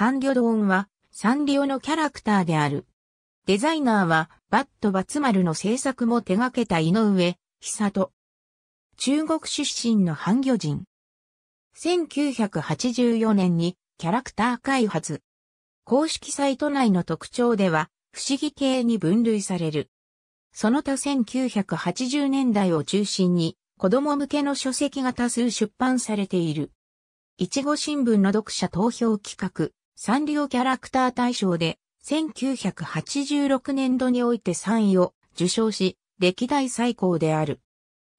ハンリョドンは、サンリオのキャラクターである。デザイナーは、バット・バツマルの制作も手掛けた井上、久人。中国出身のハンギョ人。1984年にキャラクター開発。公式サイト内の特徴では、不思議系に分類される。その他1980年代を中心に、子供向けの書籍が多数出版されている。いちご新聞の読者投票企画、サンリオキャラクター大賞で1986年度において3位を受賞し、歴代最高である。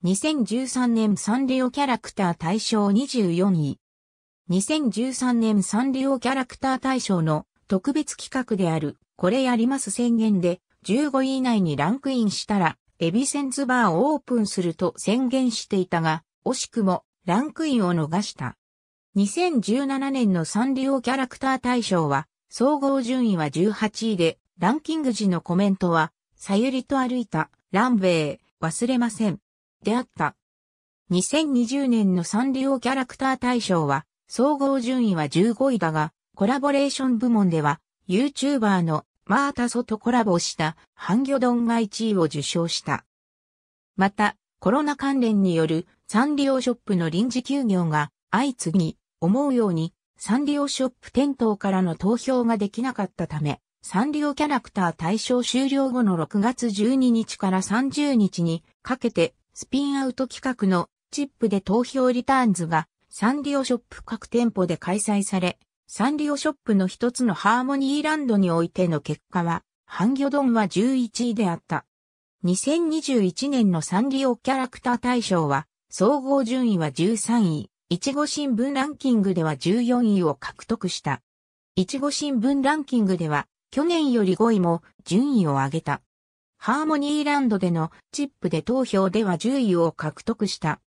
2013年サンリオキャラクター大賞24位。2013年サンリオキャラクター大賞の特別企画である、これやります宣言で15位以内にランクインしたら、エビセンズバーをオープンすると宣言していたが、惜しくもランクインを逃した。2017年のサンリオキャラクター大賞は、総合順位は18位で、ランキング時のコメントは、さゆりと歩いた、ランウェイ、忘れません。であった。2020年のサンリオキャラクター大賞は、総合順位は15位だが、コラボレーション部門では、YouTuber のマータソとコラボしたハンギョドンが1位を受賞した。また、コロナ関連によるサンリオショップの臨時休業が相次ぎ、思うように、サンリオショップ店頭からの投票ができなかったため、サンリオキャラクター対象終了後の6月12日から30日にかけてスピンアウト企画のチップで投票リターンズがサンリオショップ各店舗で開催され、サンリオショップの一つのハーモニーランドにおいての結果は、ハンギョドンは11位であった。2021年のサンリオキャラクター大賞は、総合順位は13位。いちご新聞ランキングでは14位を獲得した。いちご新聞ランキングでは、去年より5位も順位を上げた。ハーモニーランドでのチップで投票では10位を獲得した。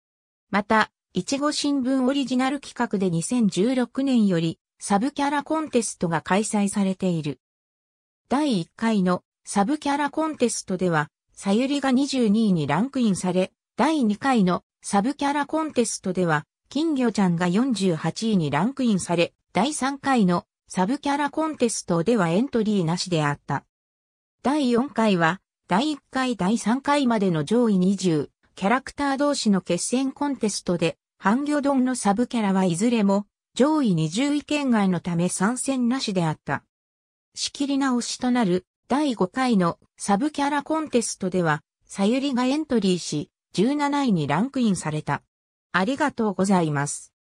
また、いちご新聞オリジナル企画で2016年よりサブキャラコンテストが開催されている。第1回のサブキャラコンテストでは、さゆりが22位にランクインされ、第2回のサブキャラコンテストでは、金魚ちゃんが48位にランクインされ、第3回のサブキャラコンテストではエントリーなしであった。第4回は、第1回第3回までの上位20、キャラクター同士の決戦コンテストで、ハンギョドンのサブキャラはいずれも、上位20位圏外のため参戦なしであった。仕切り直しとなる第5回のサブキャラコンテストでは、さゆりがエントリーし、17位にランクインされた。ありがとうございます。